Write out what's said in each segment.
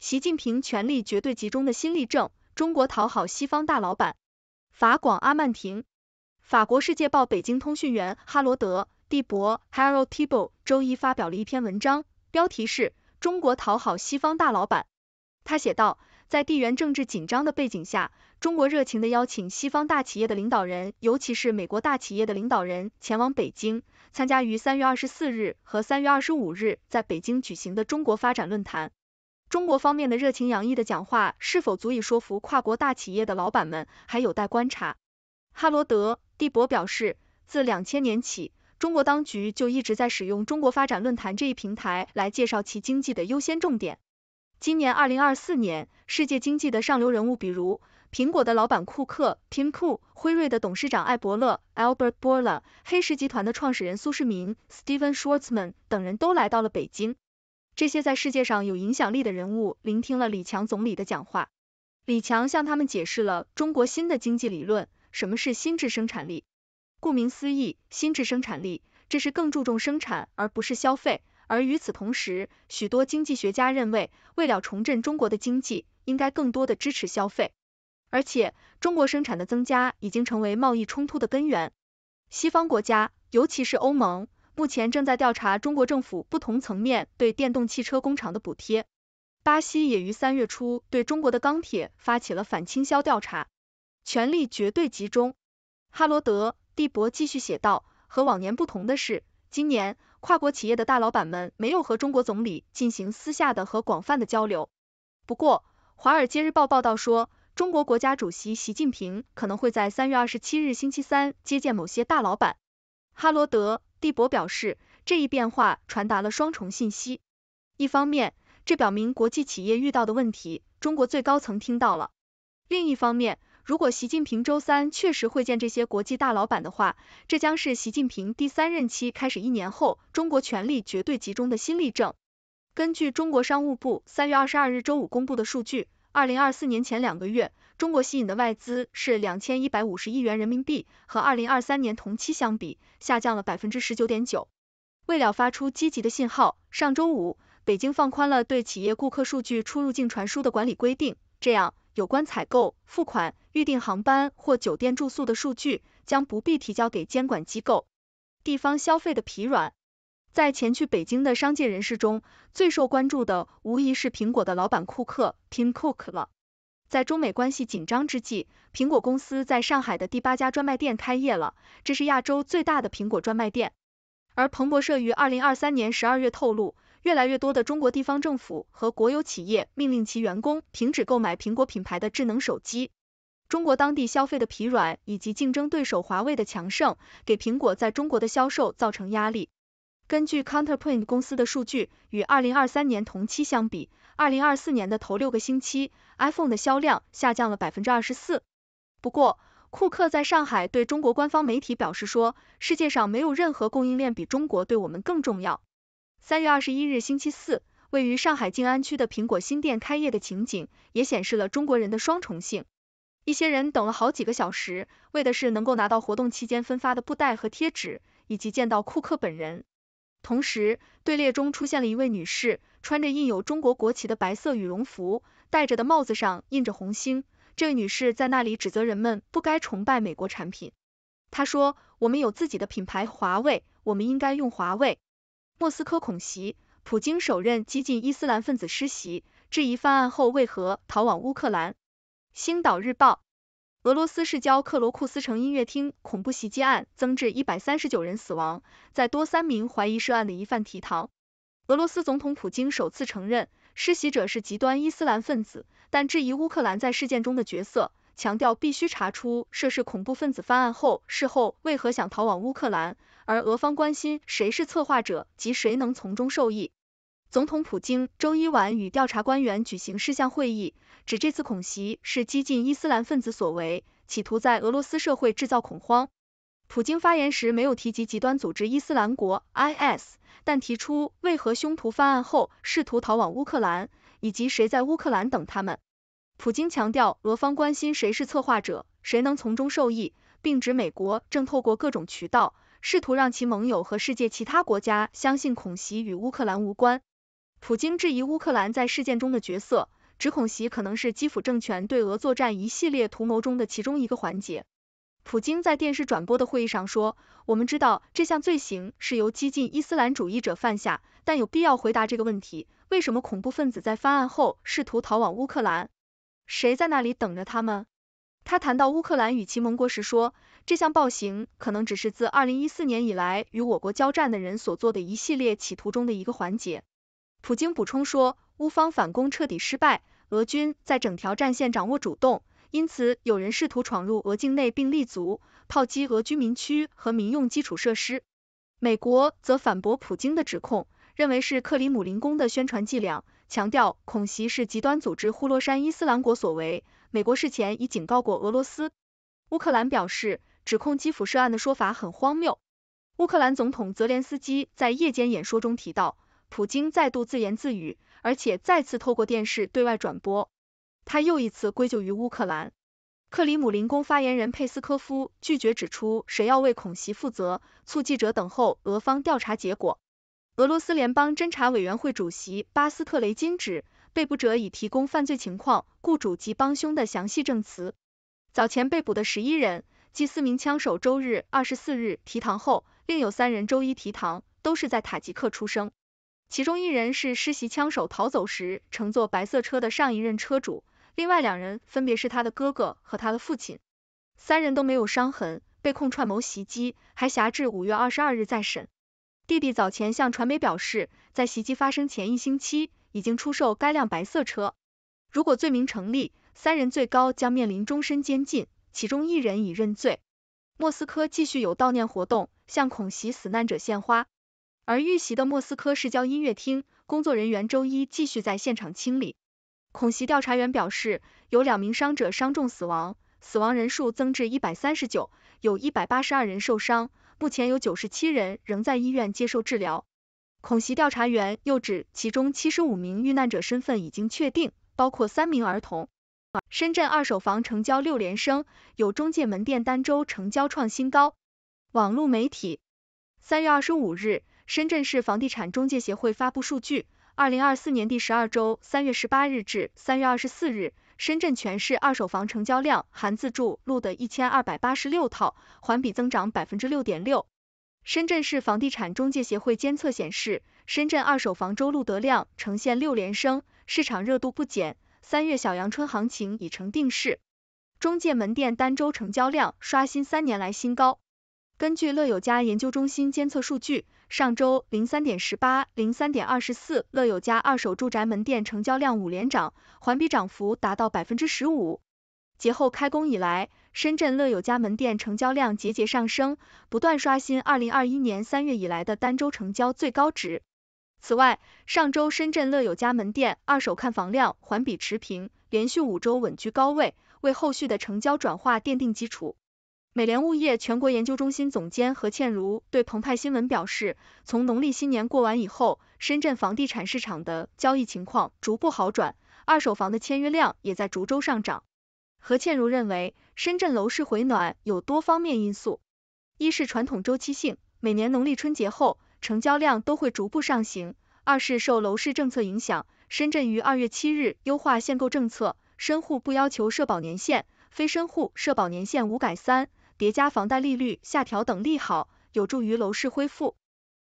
习近平权力绝对集中的新例证：中国讨好西方大老板。法广阿曼廷，法国世界报北京通讯员哈罗德·蒂博 （Harold t i b o 周一发表了一篇文章，标题是《中国讨好西方大老板》。他写道，在地缘政治紧张的背景下，中国热情地邀请西方大企业的领导人，尤其是美国大企业的领导人，前往北京参加于三月二十四日和三月二十五日在北京举行的中国发展论坛。中国方面的热情洋溢的讲话是否足以说服跨国大企业的老板们，还有待观察。哈罗德·蒂博表示，自两千年起，中国当局就一直在使用中国发展论坛这一平台来介绍其经济的优先重点。今年二零二四年，世界经济的上流人物，比如苹果的老板库克 Tim Cook、辉瑞的董事长艾伯勒 Albert Bourla、黑石集团的创始人苏世民 Stephen Schwarzman 等人都来到了北京。这些在世界上有影响力的人物聆听了李强总理的讲话。李强向他们解释了中国新的经济理论：什么是新质生产力？顾名思义，新质生产力这是更注重生产而不是消费。而与此同时，许多经济学家认为，为了重振中国的经济，应该更多的支持消费。而且，中国生产的增加已经成为贸易冲突的根源。西方国家，尤其是欧盟。目前正在调查中国政府不同层面对电动汽车工厂的补贴。巴西也于三月初对中国的钢铁发起了反倾销调查。权力绝对集中，哈罗德·蒂博继续写道。和往年不同的是，今年跨国企业的大老板们没有和中国总理进行私下的和广泛的交流。不过，《华尔街日报》报道说，中国国家主席习近平可能会在三月二十七日星期三接见某些大老板。哈罗德。蒂博表示，这一变化传达了双重信息：一方面，这表明国际企业遇到的问题，中国最高层听到了；另一方面，如果习近平周三确实会见这些国际大老板的话，这将是习近平第三任期开始一年后，中国权力绝对集中的新例证。根据中国商务部三月二十二日周五公布的数据，二零二四年前两个月。中国吸引的外资是两千一百五十亿元人民币，和二零二三年同期相比下降了百分之十九点九。为了发出积极的信号，上周五，北京放宽了对企业顾客数据出入境传输的管理规定，这样有关采购、付款、预订航班或酒店住宿的数据将不必提交给监管机构。地方消费的疲软，在前去北京的商界人士中，最受关注的无疑是苹果的老板库克 Tim Cook 了。在中美关系紧张之际，苹果公司在上海的第八家专卖店开业了，这是亚洲最大的苹果专卖店。而彭博社于二零二三年十二月透露，越来越多的中国地方政府和国有企业命令其员工停止购买苹果品牌的智能手机。中国当地消费的疲软以及竞争对手华为的强盛，给苹果在中国的销售造成压力。根据 Counterpoint 公司的数据，与二零二三年同期相比，二零二四年的头六个星期，iPhone 的销量下降了百分之二十四。不过，库克在上海对中国官方媒体表示说，世界上没有任何供应链比中国对我们更重要。三月二十一日星期四，位于上海静安区的苹果新店开业的情景也显示了中国人的双重性。一些人等了好几个小时，为的是能够拿到活动期间分发的布袋和贴纸，以及见到库克本人。同时，队列中出现了一位女士。穿着印有中国国旗的白色羽绒服，戴着的帽子上印着红星。这位女士在那里指责人们不该崇拜美国产品。她说：“我们有自己的品牌华为，我们应该用华为。”莫斯科恐袭，普京首任激进伊斯兰分子施袭，质疑犯案后为何逃往乌克兰。星岛日报，俄罗斯市郊克罗库斯城音乐厅恐怖袭击案增至一百三十九人死亡，在多三名怀疑涉案的疑犯提堂。俄罗斯总统普京首次承认，施袭者是极端伊斯兰分子，但质疑乌克兰在事件中的角色，强调必须查出涉事恐怖分子犯案后，事后为何想逃往乌克兰，而俄方关心谁是策划者及谁能从中受益。总统普京周一晚与调查官员举行事项会议，指这次恐袭是激进伊斯兰分子所为，企图在俄罗斯社会制造恐慌。普京发言时没有提及极端组织伊斯兰国 （IS），但提出为何凶徒犯案后试图逃往乌克兰，以及谁在乌克兰等他们。普京强调，俄方关心谁是策划者，谁能从中受益，并指美国正透过各种渠道试图让其盟友和世界其他国家相信恐袭与乌克兰无关。普京质疑乌克兰在事件中的角色，指恐袭可能是基辅政权对俄作战一系列图谋中的其中一个环节。普京在电视转播的会议上说：“我们知道这项罪行是由激进伊斯兰主义者犯下，但有必要回答这个问题：为什么恐怖分子在翻案后试图逃往乌克兰？谁在那里等着他们？”他谈到乌克兰与其盟国时说：“这项暴行可能只是自二零一四年以来与我国交战的人所做的一系列企图中的一个环节。”普京补充说：“乌方反攻彻底失败，俄军在整条战线掌握主动。”因此，有人试图闯入俄境内并立足，炮击俄居民区和民用基础设施。美国则反驳普京的指控，认为是克里姆林宫的宣传伎俩，强调恐袭是极端组织呼罗珊伊斯兰国所为，美国事前已警告过俄罗斯。乌克兰表示，指控基辅涉案的说法很荒谬。乌克兰总统泽连斯基在夜间演说中提到，普京再度自言自语，而且再次透过电视对外转播。他又一次归咎于乌克兰。克里姆林宫发言人佩斯科夫拒绝指出谁要为恐袭负责，促记者等候俄方调查结果。俄罗斯联邦侦查委员会主席巴斯特雷金指，被捕者已提供犯罪情况、雇主及帮凶的详细证词。早前被捕的十一人，即四名枪手，周日二十四日提堂后，另有三人周一提堂，都是在塔吉克出生，其中一人是失袭枪手逃走时乘坐白色车的上一任车主。另外两人分别是他的哥哥和他的父亲，三人都没有伤痕，被控串谋袭击，还辖至五月二十二日再审。弟弟早前向传媒表示，在袭击发生前一星期已经出售该辆白色车。如果罪名成立，三人最高将面临终身监禁，其中一人已认罪。莫斯科继续有悼念活动，向恐袭死难者献花，而遇袭的莫斯科市郊音乐厅工作人员周一继续在现场清理。恐袭调查员表示，有两名伤者伤重死亡，死亡人数增至一百三十九，有一百八十二人受伤，目前有九十七人仍在医院接受治疗。恐袭调查员又指，其中七十五名遇难者身份已经确定，包括三名儿童。深圳二手房成交六连升，有中介门店单周成交创新高。网络媒体，三月二十五日，深圳市房地产中介协会发布数据。二零二四年第十二周，三月十八日至三月二十四日，深圳全市二手房成交量含自住录的一千二百八十六套，环比增长百分之六点六。深圳市房地产中介协会监测显示，深圳二手房周录得量呈现六连升，市场热度不减，三月小阳春行情已成定势。中介门店单周成交量刷新三年来新高。根据乐有家研究中心监测数据。上周零三点十八，零三点二十四，乐有家二手住宅门店成交量五连涨，环比涨幅达到百分之十五。节后开工以来，深圳乐有家门店成交量节节上升，不断刷新二零二一年三月以来的单周成交最高值。此外，上周深圳乐有家门店二手看房量环比持平，连续五周稳居高位，为后续的成交转化奠定基础。美联物业全国研究中心总监何倩如对澎湃新闻表示，从农历新年过完以后，深圳房地产市场的交易情况逐步好转，二手房的签约量也在逐周上涨。何倩如认为，深圳楼市回暖有多方面因素，一是传统周期性，每年农历春节后，成交量都会逐步上行；二是受楼市政策影响，深圳于二月七日优化限购政策，深户不要求社保年限，非深户社保年限五改三。叠加房贷利率下调等利好，有助于楼市恢复。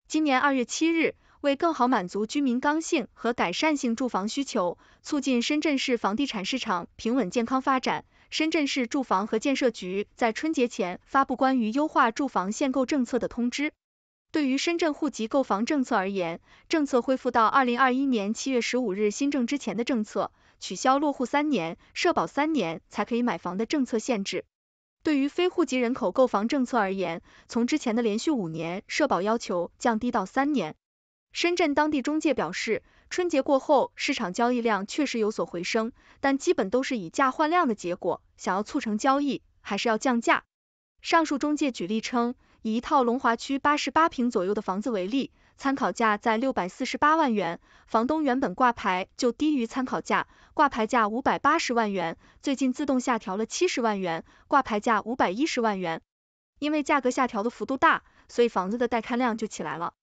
今年二月七日，为更好满足居民刚性和改善性住房需求，促进深圳市房地产市场平稳健康发展，深圳市住房和建设局在春节前发布关于优化住房限购政策的通知。对于深圳户籍购房政策而言，政策恢复到二零二一年七月十五日新政之前的政策，取消落户三年、社保三年才可以买房的政策限制。对于非户籍人口购房政策而言，从之前的连续五年社保要求降低到三年。深圳当地中介表示，春节过后市场交易量确实有所回升，但基本都是以价换量的结果，想要促成交易，还是要降价。上述中介举例称，以一套龙华区八十八平左右的房子为例。参考价在六百四十八万元，房东原本挂牌就低于参考价，挂牌价五百八十万元，最近自动下调了七十万元，挂牌价五百一十万元。因为价格下调的幅度大，所以房子的带看量就起来了。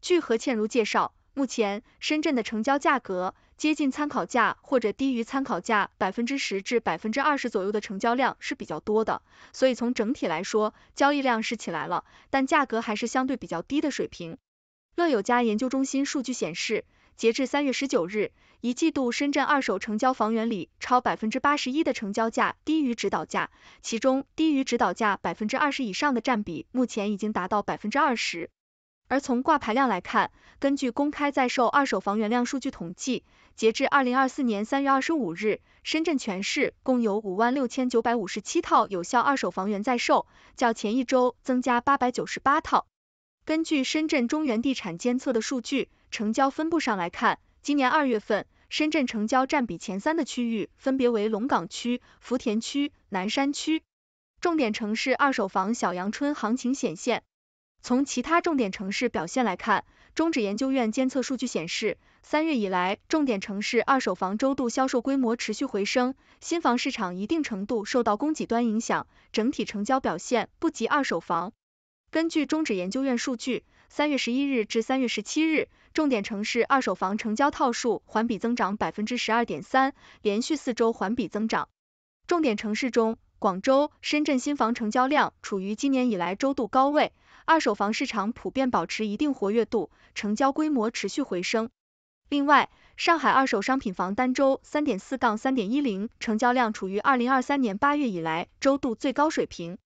据何倩如介绍，目前深圳的成交价格接近参考价或者低于参考价百分之十至百分之二十左右的成交量是比较多的，所以从整体来说，交易量是起来了，但价格还是相对比较低的水平。乐有家研究中心数据显示，截至三月十九日，一季度深圳二手成交房源里，超百分之八十一的成交价低于指导价，其中低于指导价百分之二十以上的占比目前已经达到百分之二十。而从挂牌量来看，根据公开在售二手房源量数据统计，截至二零二四年三月二十五日，深圳全市共有五万六千九百五十七套有效二手房源在售，较前一周增加八百九十八套。根据深圳中原地产监测的数据，成交分布上来看，今年二月份，深圳成交占比前三的区域分别为龙岗区、福田区、南山区。重点城市二手房小阳春行情显现。从其他重点城市表现来看，中指研究院监测数据显示，三月以来，重点城市二手房周度销售规模持续回升，新房市场一定程度受到供给端影响，整体成交表现不及二手房。根据中指研究院数据，三月十一日至三月十七日，重点城市二手房成交套数环比增长百分之十二点三，连续四周环比增长。重点城市中，广州、深圳新房成交量处于今年以来周度高位，二手房市场普遍保持一定活跃度，成交规模持续回升。另外，上海二手商品房单周三点四杠三点一零，成交量处于二零二三年八月以来周度最高水平。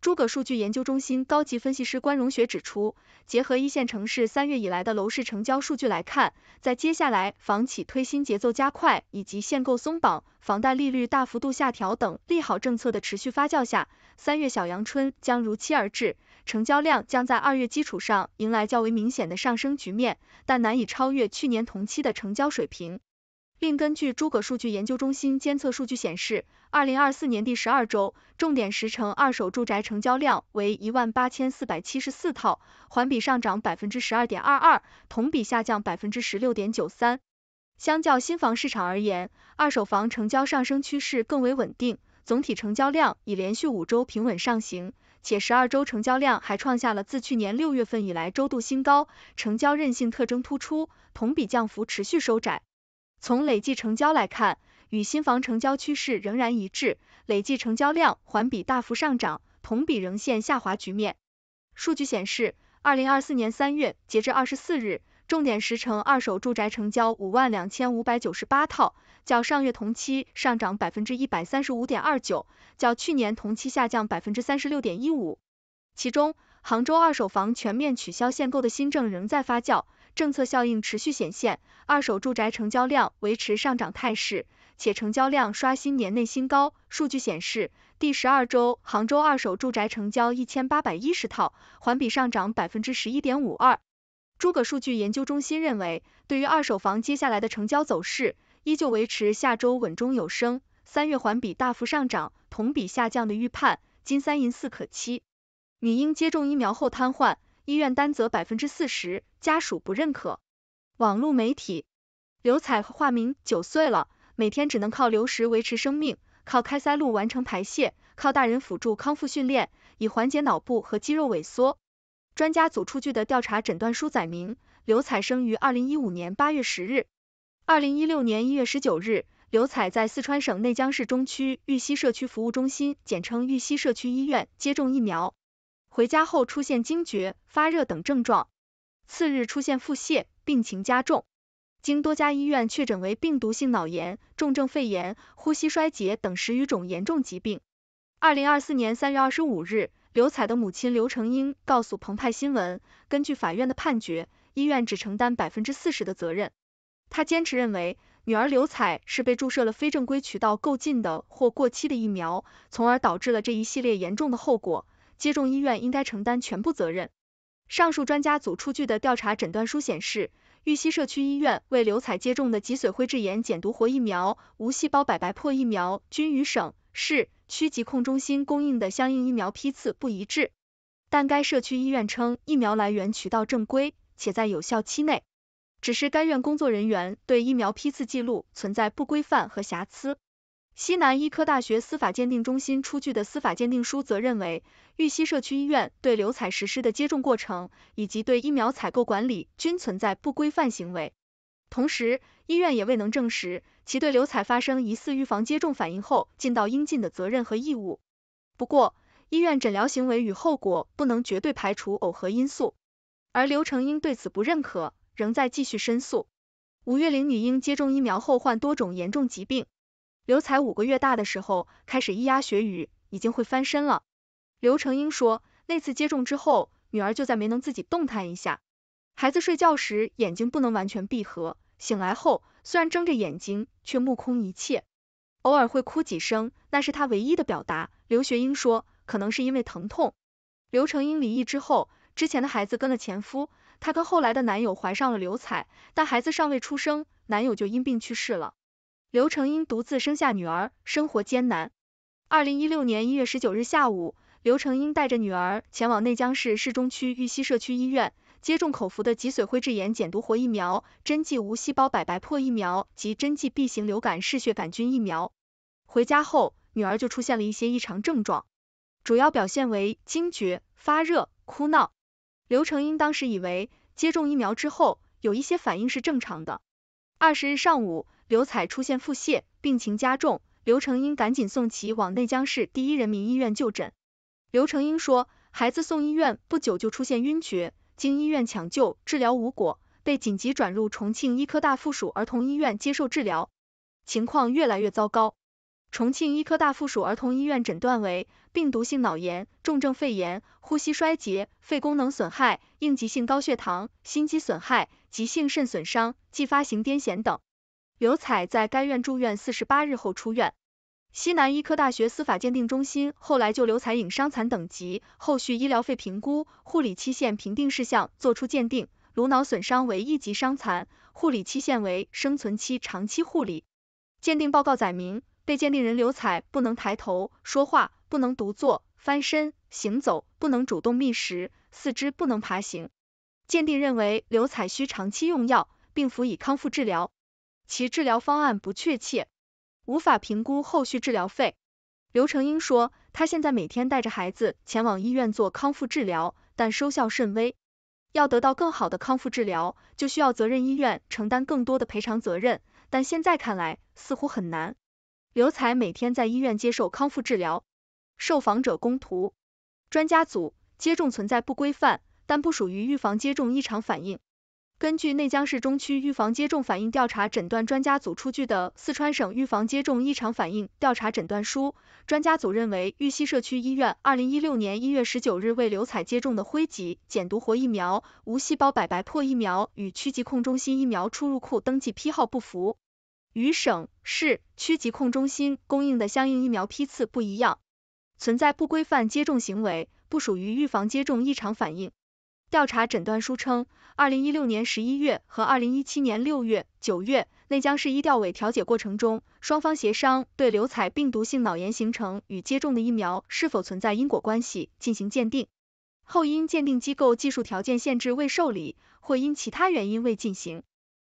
诸葛数据研究中心高级分析师关荣学指出，结合一线城市三月以来的楼市成交数据来看，在接下来房企推新节奏加快，以及限购松绑、房贷利率大幅度下调等利好政策的持续发酵下，三月小阳春将如期而至，成交量将在二月基础上迎来较为明显的上升局面，但难以超越去年同期的成交水平。另根据诸葛数据研究中心监测数据显示，二零二四年第十二周，重点十城二手住宅成交量为一万八千四百七十四套，环比上涨百分之十二点二二，同比下降百分之十六点九三。相较新房市场而言，二手房成交上升趋势更为稳定，总体成交量已连续五周平稳上行，且十二周成交量还创下了自去年六月份以来周度新高，成交韧性特征突出，同比降幅持续收窄。从累计成交来看，与新房成交趋势仍然一致，累计成交量环比大幅上涨，同比仍现下滑局面。数据显示，二零二四年三月截至二十四日，重点十城二手住宅成交五万两千五百九十八套，较上月同期上涨百分之一百三十五点二九，较去年同期下降百分之三十六点一五。其中，杭州二手房全面取消限购的新政仍在发酵。政策效应持续显现，二手住宅成交量维持上涨态势，且成交量刷新年内新高。数据显示，第十二周杭州二手住宅成交一千八百一十套，环比上涨百分之十一点五二。诸葛数据研究中心认为，对于二手房接下来的成交走势，依旧维持下周稳中有升，三月环比大幅上涨，同比下降的预判，金三银四可期。女婴接种疫苗后瘫痪，医院担责百分之四十。家属不认可，网络媒体刘彩和化名九岁了，每天只能靠流食维持生命，靠开塞露完成排泄，靠大人辅助康复训练以缓解脑部和肌肉萎缩。专家组出具的调查诊断书载明，刘彩生于二零一五年八月十日，二零一六年一月十九日，刘彩在四川省内江市中区玉溪社区服务中心（简称玉溪社区医院）接种疫苗，回家后出现惊厥、发热等症状。次日出现腹泻，病情加重，经多家医院确诊为病毒性脑炎、重症肺炎、呼吸衰竭等十余种严重疾病。二零二四年三月二十五日，刘彩的母亲刘成英告诉澎湃新闻，根据法院的判决，医院只承担百分之四十的责任。他坚持认为，女儿刘彩是被注射了非正规渠道购进的或过期的疫苗，从而导致了这一系列严重的后果，接种医院应该承担全部责任。上述专家组出具的调查诊断书显示，玉溪社区医院为刘彩接种的脊髓灰质炎减毒活疫苗、无细胞百白破疫苗，均与省、市、区疾控中心供应的相应疫苗批次不一致。但该社区医院称，疫苗来源渠道正规，且在有效期内，只是该院工作人员对疫苗批次记录存在不规范和瑕疵。西南医科大学司法鉴定中心出具的司法鉴定书则认为，玉溪社区医院对刘彩实施的接种过程以及对疫苗采购管理均存在不规范行为，同时医院也未能证实其对刘彩发生疑似预防接种反应后尽到应尽的责任和义务。不过，医院诊疗行为与后果不能绝对排除耦合因素，而刘成英对此不认可，仍在继续申诉。五月龄女婴接种疫苗后患多种严重疾病。刘彩五个月大的时候开始咿呀学语，已经会翻身了。刘成英说，那次接种之后，女儿就再没能自己动弹一下。孩子睡觉时眼睛不能完全闭合，醒来后虽然睁着眼睛，却目空一切，偶尔会哭几声，那是他唯一的表达。刘学英说，可能是因为疼痛。刘成英离异之后，之前的孩子跟了前夫，她跟后来的男友怀上了刘彩，但孩子尚未出生，男友就因病去世了。刘成英独自生下女儿，生活艰难。二零一六年一月十九日下午，刘成英带着女儿前往内江市市中区玉溪社区医院接种口服的脊髓灰质炎减毒活疫苗、针剂无细胞百白破疫苗及针剂 B 型流感嗜血杆菌疫苗。回家后，女儿就出现了一些异常症状，主要表现为惊厥、发热、哭闹。刘成英当时以为接种疫苗之后有一些反应是正常的。二十日上午。刘彩出现腹泻，病情加重，刘成英赶紧送其往内江市第一人民医院就诊。刘成英说，孩子送医院不久就出现晕厥，经医院抢救治疗无果，被紧急转入重庆医科大附属儿童医院接受治疗，情况越来越糟糕。重庆医科大附属儿童医院诊断为病毒性脑炎、重症肺炎、呼吸衰竭、肺功能损害、应急性高血糖、心肌损害、急性肾损伤、继发型癫痫等。刘彩在该院住院四十八日后出院。西南医科大学司法鉴定中心后来就刘彩颖伤残等级、后续医疗费评估、护理期限评定事项作出鉴定，颅脑损伤为一级伤残，护理期限为生存期长期护理。鉴定报告载明，被鉴定人刘彩不能抬头、说话，不能独坐、翻身、行走，不能主动觅食，四肢不能爬行。鉴定认为，刘彩需长期用药，并辅以康复治疗。其治疗方案不确切，无法评估后续治疗费。刘成英说，他现在每天带着孩子前往医院做康复治疗，但收效甚微。要得到更好的康复治疗，就需要责任医院承担更多的赔偿责任，但现在看来似乎很难。刘才每天在医院接受康复治疗。受访者供图。专家组，接种存在不规范，但不属于预防接种异常反应。根据内江市中区预防接种反应调查诊断专家组出具的《四川省预防接种异常反应调查诊断书》，专家组认为，玉溪社区医院二零一六年一月十九日为刘彩接种的灰脊减毒活疫苗、无细胞百白破疫苗与区疾控中心疫苗出入库登记批号不符，与省市区疾控中心供应的相应疫苗批次不一样，存在不规范接种行为，不属于预防接种异常反应。调查诊断书称，二零一六年十一月和二零一七年六月、九月，内江市医调委调解过程中，双方协商对流彩病毒性脑炎形成与接种的疫苗是否存在因果关系进行鉴定，后因鉴定机构技术条件限制未受理，或因其他原因未进行。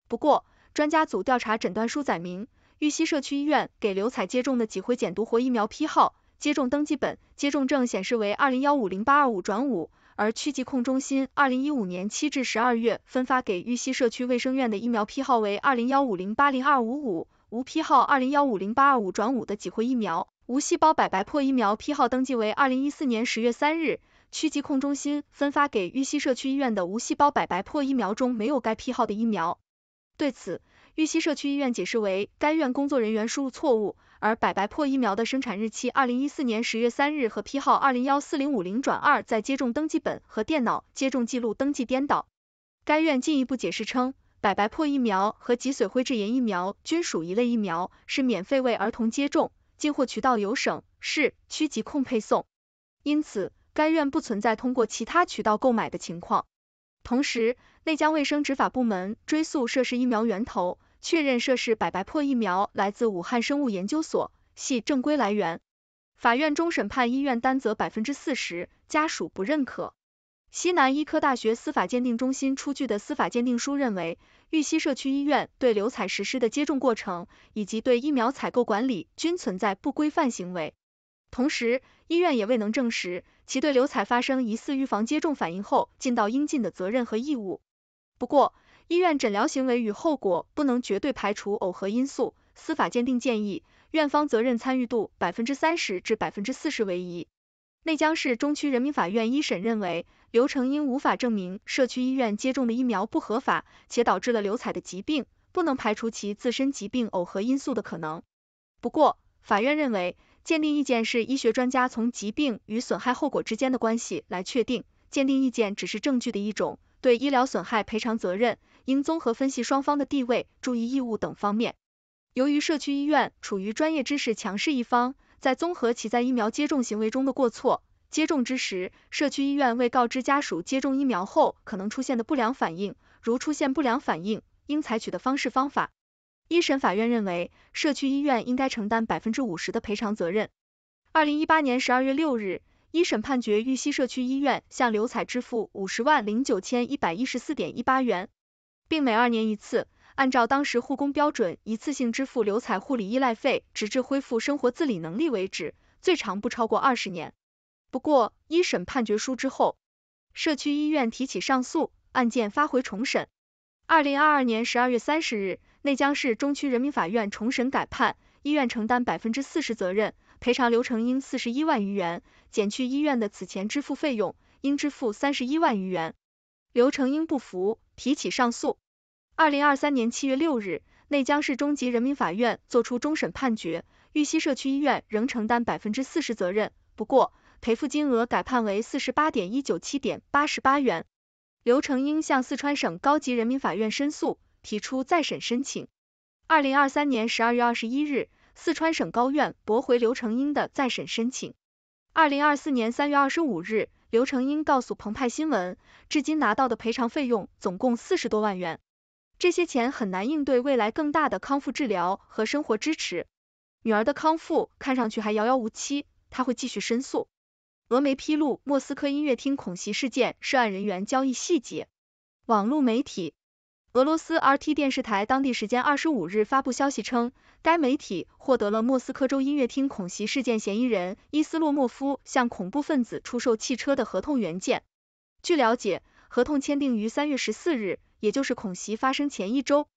不过，专家组调查诊断书载明，玉溪社区医院给流彩接种的脊灰减毒活疫苗批号、接种登记本、接种证显示为二零幺五零八二五转五。而区疾控中心二零一五年七至十二月分发给玉溪社区卫生院的疫苗批号为二零幺五零八零二五五，无批号二零幺五零八二五转五的脊灰疫苗，无细胞百白破疫苗批号登记为二零一四年十月三日，区疾控中心分发给玉溪社区医院的无细胞百白破疫苗中没有该批号的疫苗。对此，玉溪社区医院解释为该院工作人员输入错误。而百白破疫苗的生产日期二零一四年十月三日和批号二零幺四零五零转二在接种登记本和电脑接种记录登记颠倒。该院进一步解释称，百白破疫苗和脊髓灰质炎疫苗均属一类疫苗，是免费为儿童接种，进货渠道由省、市、区级控配送，因此该院不存在通过其他渠道购买的情况。同时，内江卫生执法部门追溯涉事疫苗源头。确认涉事百白破疫苗来自武汉生物研究所，系正规来源。法院终审判医院担责百分之四十，家属不认可。西南医科大学司法鉴定中心出具的司法鉴定书认为，玉溪社区医院对刘彩实施的接种过程以及对疫苗采购管理均存在不规范行为，同时医院也未能证实其对刘彩发生疑似预防接种反应后尽到应尽的责任和义务。不过，医院诊疗行为与后果不能绝对排除耦合因素，司法鉴定建议院方责任参与度百分之三十至百分之四十为宜。内江市中区人民法院一审认为，刘成因无法证明社区医院接种的疫苗不合法，且导致了刘彩的疾病，不能排除其自身疾病耦合因素的可能。不过，法院认为，鉴定意见是医学专家从疾病与损害后果之间的关系来确定，鉴定意见只是证据的一种，对医疗损害赔偿责任。应综合分析双方的地位、注意义务等方面。由于社区医院处于专业知识强势一方，在综合其在疫苗接种行为中的过错，接种之时，社区医院未告知家属接种疫苗后可能出现的不良反应，如出现不良反应，应采取的方式方法。一审法院认为，社区医院应该承担百分之五十的赔偿责任。二零一八年十二月六日，一审判决玉溪社区医院向刘彩支付五十万零九千一百一十四点一八元。并每二年一次，按照当时护工标准一次性支付流产护理依赖费，直至恢复生活自理能力为止，最长不超过二十年。不过，一审判决书之后，社区医院提起上诉，案件发回重审。二零二二年十二月三十日，内江市中区人民法院重审改判，医院承担百分之四十责任，赔偿刘成英四十一万余元，减去医院的此前支付费用，应支付三十一万余元。刘成英不服。提起上诉。二零二三年七月六日，内江市中级人民法院作出终审判决，玉溪社区医院仍承担百分之四十责任，不过赔付金额改判为四十八点一九七点八十八元。刘成英向四川省高级人民法院申诉，提出再审申请。二零二三年十二月二十一日，四川省高院驳回刘成英的再审申请。二零二四年三月二十五日。刘成英告诉澎湃新闻，至今拿到的赔偿费用总共四十多万元，这些钱很难应对未来更大的康复治疗和生活支持。女儿的康复看上去还遥遥无期，她会继续申诉。俄媒披露莫斯科音乐厅恐袭事件涉案人员交易细节。网络媒体。俄罗斯 RT 电视台当地时间二十五日发布消息称，该媒体获得了莫斯科州音乐厅恐袭事件嫌疑人伊斯洛莫夫向恐怖分子出售汽车的合同原件。据了解，合同签订于三月十四日，也就是恐袭发生前一周。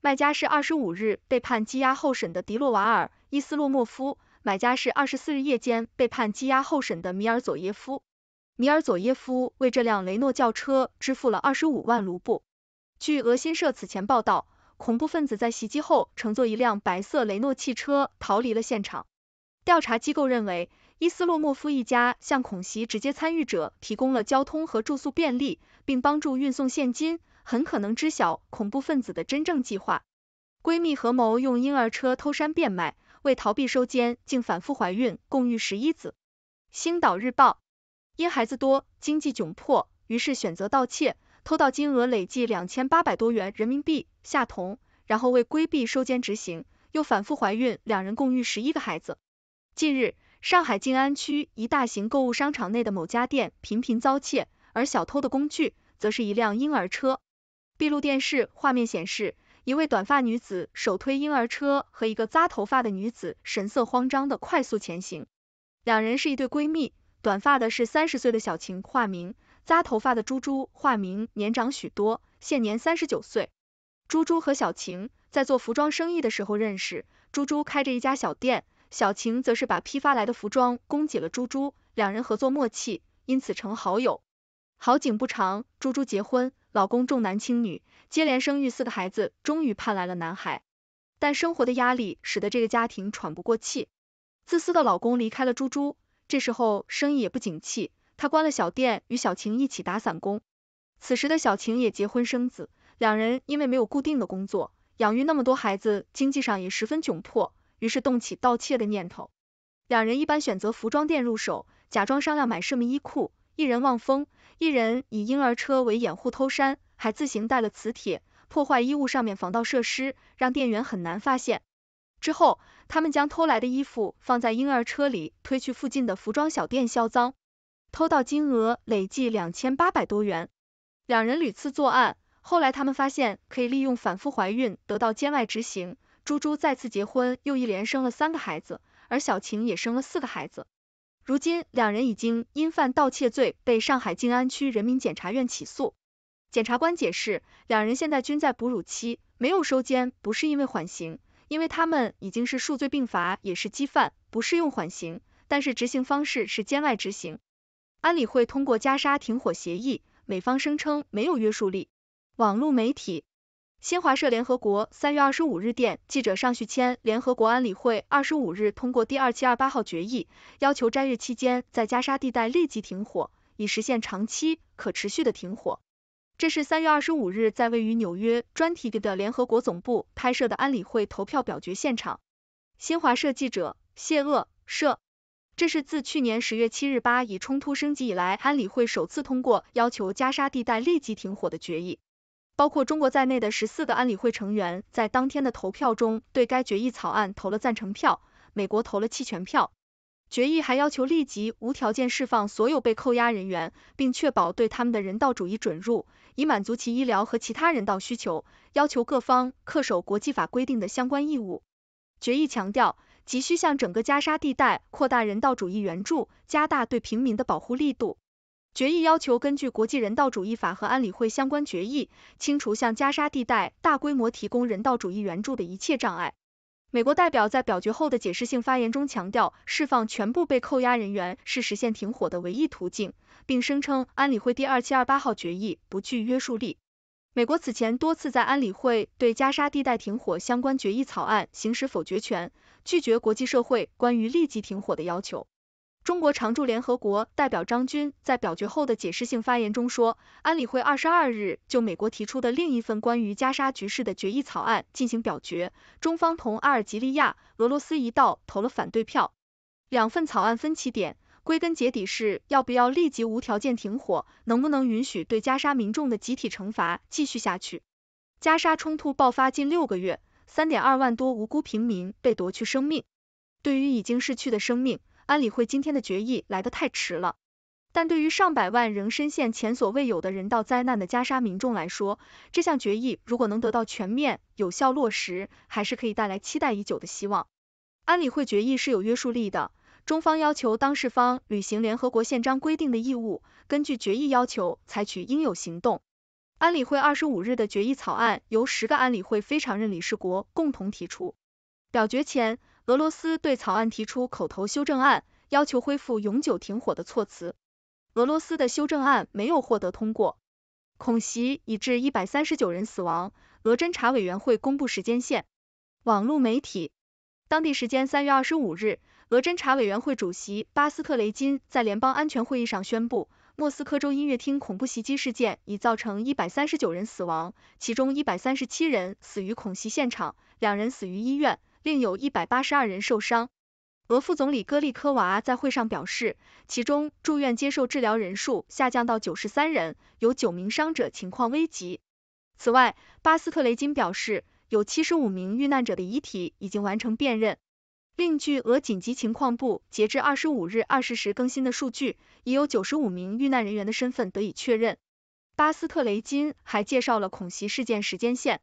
卖家是二十五日被判羁押候审的迪洛瓦尔·伊斯洛莫夫，买家是二十四日夜间被判羁押候审的米尔佐耶夫。米尔佐耶夫为这辆雷诺轿车支付了二十五万卢布。据俄新社此前报道，恐怖分子在袭击后乘坐一辆白色雷诺汽车逃离了现场。调查机构认为，伊斯洛莫夫一家向恐袭直接参与者提供了交通和住宿便利，并帮助运送现金，很可能知晓恐怖分子的真正计划。闺蜜合谋用婴儿车偷山变卖，为逃避收监，竟反复怀孕，共育十一子。星岛日报，因孩子多，经济窘迫，于是选择盗窃。偷盗金额累计两千八百多元人民币，下同。然后为规避收监执行，又反复怀孕，两人共育十一个孩子。近日，上海静安区一大型购物商场内的某家店频频遭窃，而小偷的工具则是一辆婴儿车。闭路电视画面显示，一位短发女子手推婴儿车和一个扎头发的女子，神色慌张的快速前行。两人是一对闺蜜，短发的是三十岁的小晴，化名。扎头发的猪猪，化名，年长许多，现年三十九岁。猪猪和小晴在做服装生意的时候认识，猪猪开着一家小店，小晴则是把批发来的服装供给了猪猪，两人合作默契，因此成好友。好景不长，猪猪结婚，老公重男轻女，接连生育四个孩子，终于盼来了男孩，但生活的压力使得这个家庭喘不过气，自私的老公离开了猪猪，这时候生意也不景气。他关了小店，与小晴一起打散工。此时的小晴也结婚生子，两人因为没有固定的工作，养育那么多孩子，经济上也十分窘迫，于是动起盗窃的念头。两人一般选择服装店入手，假装商量买什么衣裤，一人望风，一人以婴儿车为掩护偷衫，还自行带了磁铁，破坏衣物上面防盗设施，让店员很难发现。之后，他们将偷来的衣服放在婴儿车里，推去附近的服装小店销赃。偷盗金额累计两千八百多元，两人屡次作案。后来他们发现可以利用反复怀孕得到监外执行。猪猪再次结婚，又一连生了三个孩子，而小晴也生了四个孩子。如今两人已经因犯盗窃罪被上海静安区人民检察院起诉。检察官解释，两人现在均在哺乳期，没有收监不是因为缓刑，因为他们已经是数罪并罚，也是激犯，不适用缓刑，但是执行方式是监外执行。安理会通过加沙停火协议，美方声称没有约束力。网络媒体，新华社、联合国三月二十五日电，记者尚旭谦。联合国安理会二十五日通过第二七二八号决议，要求斋日期间在加沙地带立即停火，以实现长期可持续的停火。这是三月二十五日在位于纽约专题的联合国总部拍摄的安理会投票表决现场。新华社记者谢鄂摄。这是自去年十月七日巴以冲突升级以来，安理会首次通过要求加沙地带立即停火的决议。包括中国在内的十四个安理会成员在当天的投票中对该决议草案投了赞成票，美国投了弃权票。决议还要求立即无条件释放所有被扣押人员，并确保对他们的人道主义准入，以满足其医疗和其他人道需求。要求各方恪守国际法规定的相关义务。决议强调。急需向整个加沙地带扩大人道主义援助，加大对平民的保护力度。决议要求根据国际人道主义法和安理会相关决议，清除向加沙地带大规模提供人道主义援助的一切障碍。美国代表在表决后的解释性发言中强调，释放全部被扣押人员是实现停火的唯一途径，并声称安理会第二七二八号决议不具约束力。美国此前多次在安理会对加沙地带停火相关决议草案行使否决权，拒绝国际社会关于立即停火的要求。中国常驻联合国代表张军在表决后的解释性发言中说，安理会二十二日就美国提出的另一份关于加沙局势的决议草案进行表决，中方同阿尔及利亚、俄罗斯一道投了反对票。两份草案分歧点。归根结底是，要不要立即无条件停火，能不能允许对加沙民众的集体惩罚继续下去？加沙冲突爆发近六个月，三点二万多无辜平民被夺去生命。对于已经逝去的生命，安理会今天的决议来得太迟了。但对于上百万仍深陷前所未有的人道灾难的加沙民众来说，这项决议如果能得到全面、有效落实，还是可以带来期待已久的希望。安理会决议是有约束力的。中方要求当事方履行联合国宪章规定的义务，根据决议要求采取应有行动。安理会二十五日的决议草案由十个安理会非常任理事国共同提出。表决前，俄罗斯对草案提出口头修正案，要求恢复永久停火的措辞。俄罗斯的修正案没有获得通过。恐袭已致一百三十九人死亡，俄侦查委员会公布时间线。网络媒体，当地时间三月二十五日。俄侦查委员会主席巴斯特雷金在联邦安全会议上宣布，莫斯科州音乐厅恐怖袭击事件已造成一百三十九人死亡，其中一百三十七人死于恐袭现场，两人死于医院，另有一百八十二人受伤。俄副总理戈利科娃在会上表示，其中住院接受治疗人数下降到九十三人，有九名伤者情况危急。此外，巴斯特雷金表示，有七十五名遇难者的遗体已经完成辨认。另据俄紧急情况部截至二十五日二十时更新的数据，已有九十五名遇难人员的身份得以确认。巴斯特雷金还介绍了恐袭事件时间线：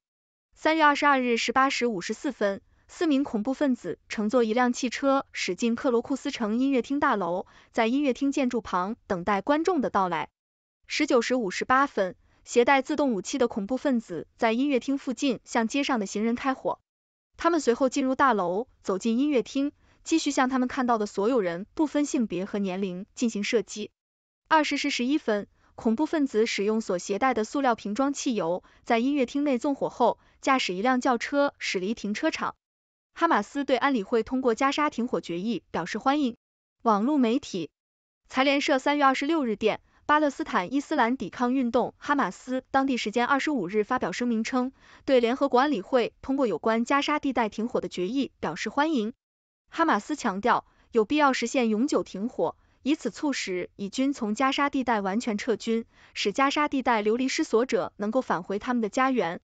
三月二十二日十八时五十四分，四名恐怖分子乘坐一辆汽车驶进克罗库斯城音乐厅大楼，在音乐厅建筑旁等待观众的到来。十九时五十八分，携带自动武器的恐怖分子在音乐厅附近向街上的行人开火。他们随后进入大楼，走进音乐厅，继续向他们看到的所有人不分性别和年龄进行射击。二十时十一分，恐怖分子使用所携带的塑料瓶装汽油在音乐厅内纵火后，驾驶一辆轿车驶离停车场。哈马斯对安理会通过加沙停火决议表示欢迎。网络媒体，财联社三月二十六日电。巴勒斯坦伊斯兰抵抗运动（哈马斯）当地时间二十五日发表声明称，对联合国安理会通过有关加沙地带停火的决议表示欢迎。哈马斯强调，有必要实现永久停火，以此促使以军从加沙地带完全撤军，使加沙地带流离失所者能够返回他们的家园。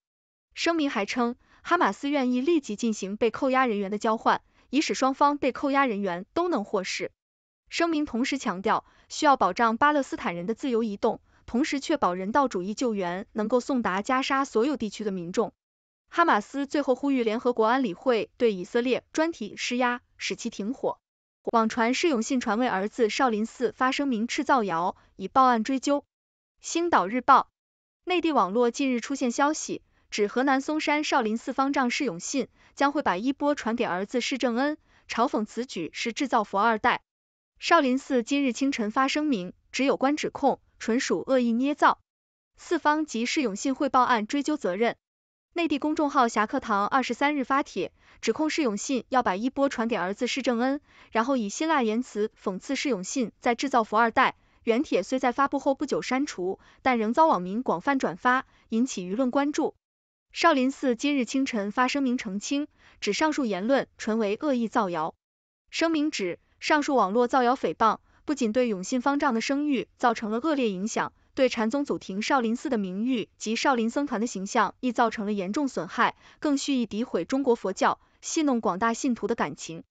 声明还称，哈马斯愿意立即进行被扣押人员的交换，以使双方被扣押人员都能获释。声明同时强调，需要保障巴勒斯坦人的自由移动，同时确保人道主义救援能够送达加沙所有地区的民众。哈马斯最后呼吁联合国安理会对以色列专题施压，使其停火。网传释永信传位儿子少林寺发声明斥造谣，已报案追究。星岛日报，内地网络近日出现消息，指河南嵩山少林寺方丈释永信将会把衣钵传给儿子释正恩，嘲讽此举是制造佛二代。少林寺今日清晨发声明，指有关指控纯属恶意捏造，四方及释永信汇报案追究责任。内地公众号侠客堂二十三日发帖，指控释永信要把衣钵传给儿子释正恩，然后以辛辣言辞讽刺释永信在制造富二代。原帖虽在发布后不久删除，但仍遭网民广泛转发，引起舆论关注。少林寺今日清晨发声明澄清，指上述言论纯为恶意造谣。声明指。上述网络造谣诽谤，不仅对永信方丈的声誉造成了恶劣影响，对禅宗祖庭少林寺的名誉及少林僧团的形象亦造成了严重损害，更蓄意诋毁中国佛教，戏弄广大信徒的感情。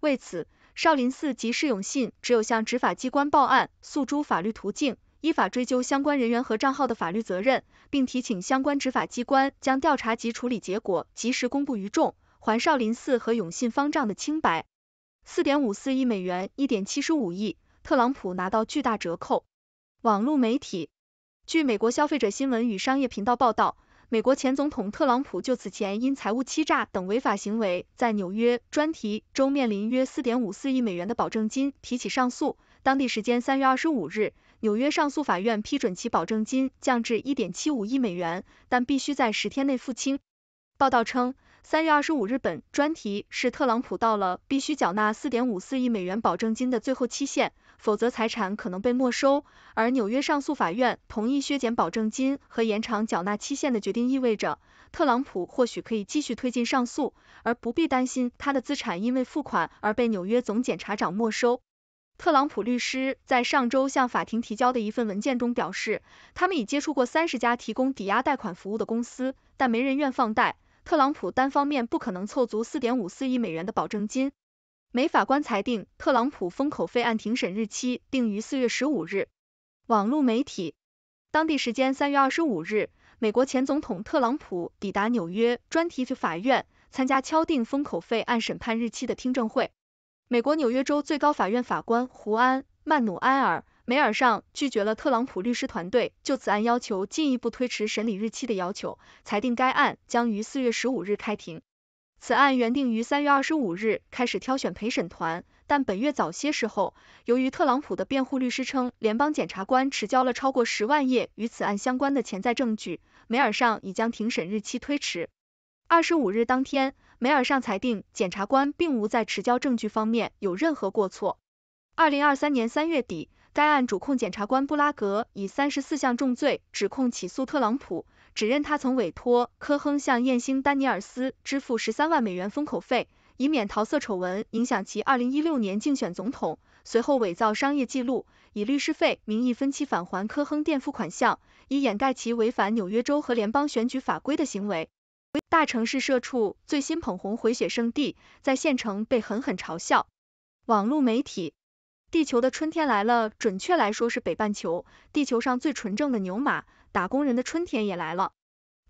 为此，少林寺及释永信只有向执法机关报案，诉诸法律途径，依法追究相关人员和账号的法律责任，并提请相关执法机关将调查及处理结果及时公布于众，还少林寺和永信方丈的清白。四点五四亿美元，一点七十五亿，特朗普拿到巨大折扣。网络媒体，据美国消费者新闻与商业频道报道，美国前总统特朗普就此前因财务欺诈等违法行为，在纽约专题州面临约四点五四亿美元的保证金提起上诉。当地时间三月二十五日，纽约上诉法院批准其保证金降至一点七五亿美元，但必须在十天内付清。报道称。三月二十五日，本专题是特朗普到了必须缴纳四点五四亿美元保证金的最后期限，否则财产可能被没收。而纽约上诉法院同意削减保证金和延长缴纳期限的决定，意味着特朗普或许可以继续推进上诉，而不必担心他的资产因为付款而被纽约总检察长没收。特朗普律师在上周向法庭提交的一份文件中表示，他们已接触过三十家提供抵押贷款服务的公司，但没人愿放贷。特朗普单方面不可能凑足四点五四亿美元的保证金。美法官裁定，特朗普封口费案庭审日期定于四月十五日。网络媒体，当地时间三月二十五日，美国前总统特朗普抵达纽约专题去法院，参加敲定封口费案审判日期的听证会。美国纽约州最高法院法官胡安·曼努埃尔。梅尔上拒绝了特朗普律师团队就此案要求进一步推迟审理日期的要求，裁定该案将于四月十五日开庭。此案原定于三月二十五日开始挑选陪审团，但本月早些时候，由于特朗普的辩护律师称联邦检察官迟交了超过十万页与此案相关的潜在证据，梅尔上已将庭审日期推迟。二十五日当天，梅尔上裁定检察官并无在迟交证据方面有任何过错。二零二三年三月底。该案主控检察官布拉格以三十四项重罪指控起诉特朗普，指认他曾委托科亨向艳星丹尼尔斯支付十三万美元封口费，以免桃色丑闻影响其二零一六年竞选总统；随后伪造商业记录，以律师费名义分期返还科亨垫付款项，以掩盖其违反纽约州和联邦选举法规的行为。大城市社畜最新捧红回血圣地，在县城被狠狠嘲笑。网络媒体。地球的春天来了，准确来说是北半球。地球上最纯正的牛马打工人的春天也来了。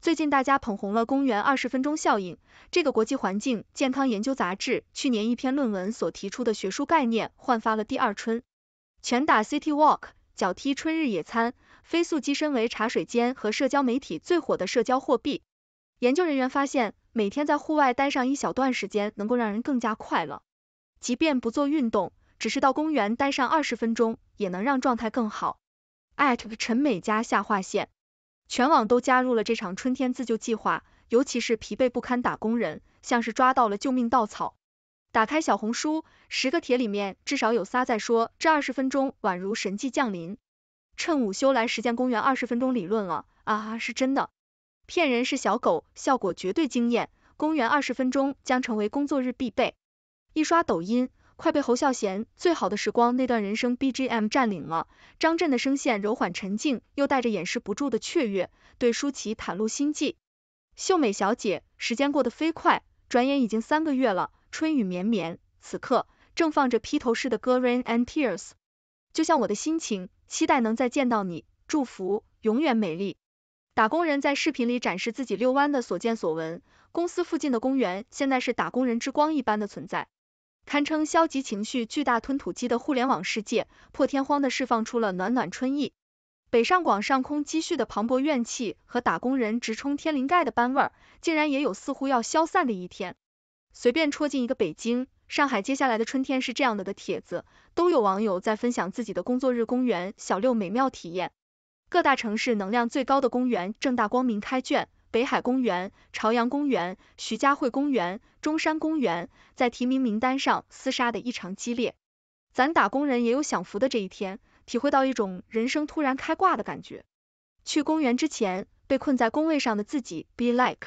最近大家捧红了公园二十分钟效应，这个国际环境健康研究杂志去年一篇论文所提出的学术概念焕发了第二春。拳打 City Walk，脚踢春日野餐，飞速跻身为茶水间和社交媒体最火的社交货币。研究人员发现，每天在户外待上一小段时间，能够让人更加快乐，即便不做运动。只是到公园待上二十分钟，也能让状态更好。艾特陈美嘉下划线，全网都加入了这场春天自救计划，尤其是疲惫不堪打工人，像是抓到了救命稻草。打开小红书，十个帖里面至少有仨在说，这二十分钟宛如神迹降临。趁午休来实践公园二十分钟理论了，啊哈，是真的。骗人是小狗，效果绝对惊艳，公园二十分钟将成为工作日必备。一刷抖音。快被侯孝贤《最好的时光》那段人生 B G M 占领了。张震的声线柔缓沉静，又带着掩饰不住的雀跃，对舒淇袒露心迹。秀美小姐，时间过得飞快，转眼已经三个月了。春雨绵绵，此刻正放着披头士的歌 Rain and Tears。就像我的心情，期待能再见到你，祝福永远美丽。打工人在视频里展示自己遛弯的所见所闻，公司附近的公园现在是打工人之光一般的存在。堪称消极情绪巨大吞吐机的互联网世界，破天荒地释放出了暖暖春意。北上广上空积蓄的磅礴怨气和打工人直冲天灵盖的班味，儿，竟然也有似乎要消散的一天。随便戳进一个北京、上海，接下来的春天是这样的的帖子，都有网友在分享自己的工作日公园小六美妙体验。各大城市能量最高的公园，正大光明开卷。北海公园、朝阳公园、徐家汇公园、中山公园，在提名名单上厮杀的异常激烈。咱打工人也有享福的这一天，体会到一种人生突然开挂的感觉。去公园之前，被困在工位上的自己 be like；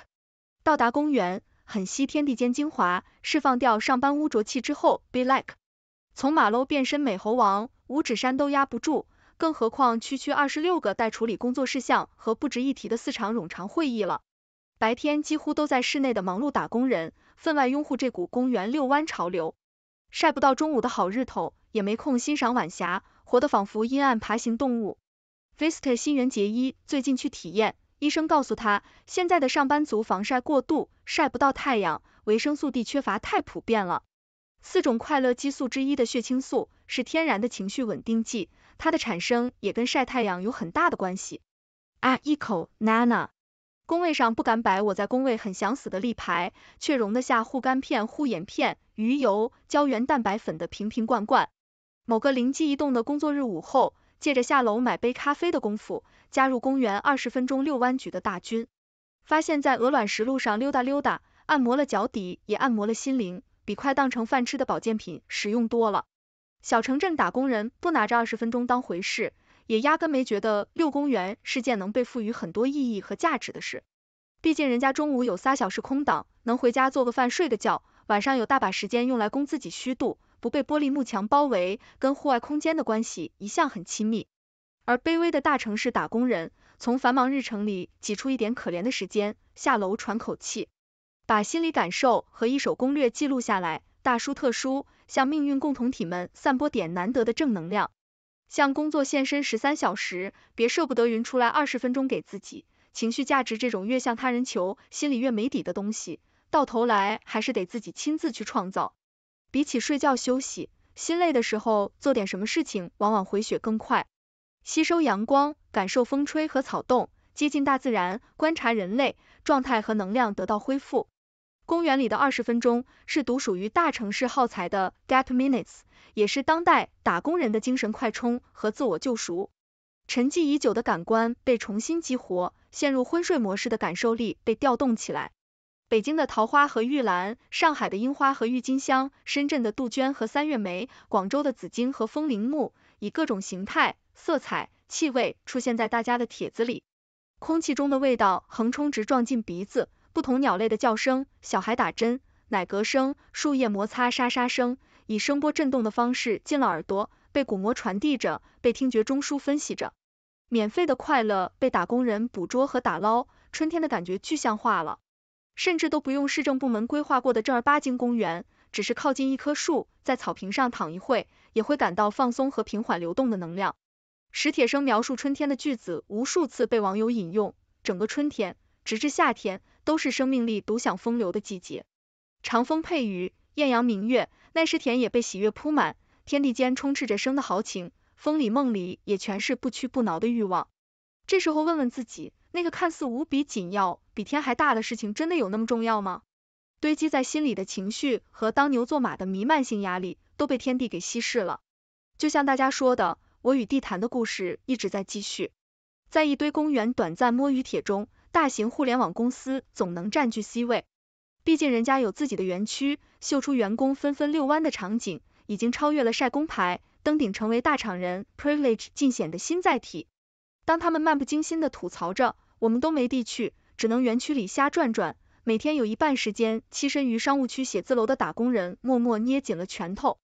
到达公园，狠吸天地间精华，释放掉上班污浊气之后 be like。从马喽变身美猴王，五指山都压不住。更何况区区二十六个待处理工作事项和不值一提的四场冗长会议了。白天几乎都在室内的忙碌打工人，分外拥护这股公园遛弯潮流。晒不到中午的好日头，也没空欣赏晚霞，活得仿佛阴暗爬行动物。Vista 新人杰伊最近去体验，医生告诉他，现在的上班族防晒过度，晒不到太阳，维生素 D 缺乏太普遍了。四种快乐激素之一的血清素，是天然的情绪稳定剂。它的产生也跟晒太阳有很大的关系。啊一口 nana。工位上不敢摆我在工位很想死的立牌，却容得下护肝片、护眼片、鱼油、胶原蛋白粉的瓶瓶罐罐。某个灵机一动的工作日午后，借着下楼买杯咖啡的功夫，加入公园二十分钟遛弯局的大军，发现在鹅卵石路上溜达溜达，按摩了脚底也按摩了心灵，比快当成饭吃的保健品实用多了。小城镇打工人不拿这二十分钟当回事，也压根没觉得遛公园是件能被赋予很多意义和价值的事。毕竟人家中午有仨小时空档，能回家做个饭、睡个觉，晚上有大把时间用来供自己虚度，不被玻璃幕墙包围，跟户外空间的关系一向很亲密。而卑微的大城市打工人，从繁忙日程里挤出一点可怜的时间，下楼喘口气，把心理感受和一手攻略记录下来，大书特书。向命运共同体们散播点难得的正能量，向工作献身十三小时，别舍不得匀出来二十分钟给自己。情绪价值这种越向他人求，心里越没底的东西，到头来还是得自己亲自去创造。比起睡觉休息，心累的时候做点什么事情，往往回血更快。吸收阳光，感受风吹和草动，接近大自然，观察人类，状态和能量得到恢复。公园里的二十分钟，是独属于大城市耗材的 gap minutes，也是当代打工人的精神快充和自我救赎。沉寂已久的感官被重新激活，陷入昏睡模式的感受力被调动起来。北京的桃花和玉兰，上海的樱花和郁金香，深圳的杜鹃和三月梅，广州的紫荆和风铃木，以各种形态、色彩、气味出现在大家的帖子里。空气中的味道横冲直撞进鼻子。不同鸟类的叫声，小孩打针奶嗝声，树叶摩擦沙沙声，以声波震动的方式进了耳朵，被鼓膜传递着，被听觉中枢分析着。免费的快乐被打工人捕捉和打捞，春天的感觉具象化了。甚至都不用市政部门规划过的正儿八经公园，只是靠近一棵树，在草坪上躺一会，也会感到放松和平缓流动的能量。史铁生描述春天的句子，无数次被网友引用。整个春天，直至夏天。都是生命力独享风流的季节，长风配雨，艳阳明月，那时田野被喜悦铺满，天地间充斥着生的豪情，风里梦里也全是不屈不挠的欲望。这时候问问自己，那个看似无比紧要、比天还大的事情，真的有那么重要吗？堆积在心里的情绪和当牛做马的弥漫性压力，都被天地给稀释了。就像大家说的，我与地坛的故事一直在继续，在一堆公园短暂摸鱼帖中。大型互联网公司总能占据 C 位，毕竟人家有自己的园区，秀出员工纷纷遛弯的场景，已经超越了晒工牌、登顶成为大厂人 privilege 尽显的新载体。当他们漫不经心的吐槽着，我们都没地去，只能园区里瞎转转，每天有一半时间栖身于商务区写字楼的打工人默默捏紧了拳头。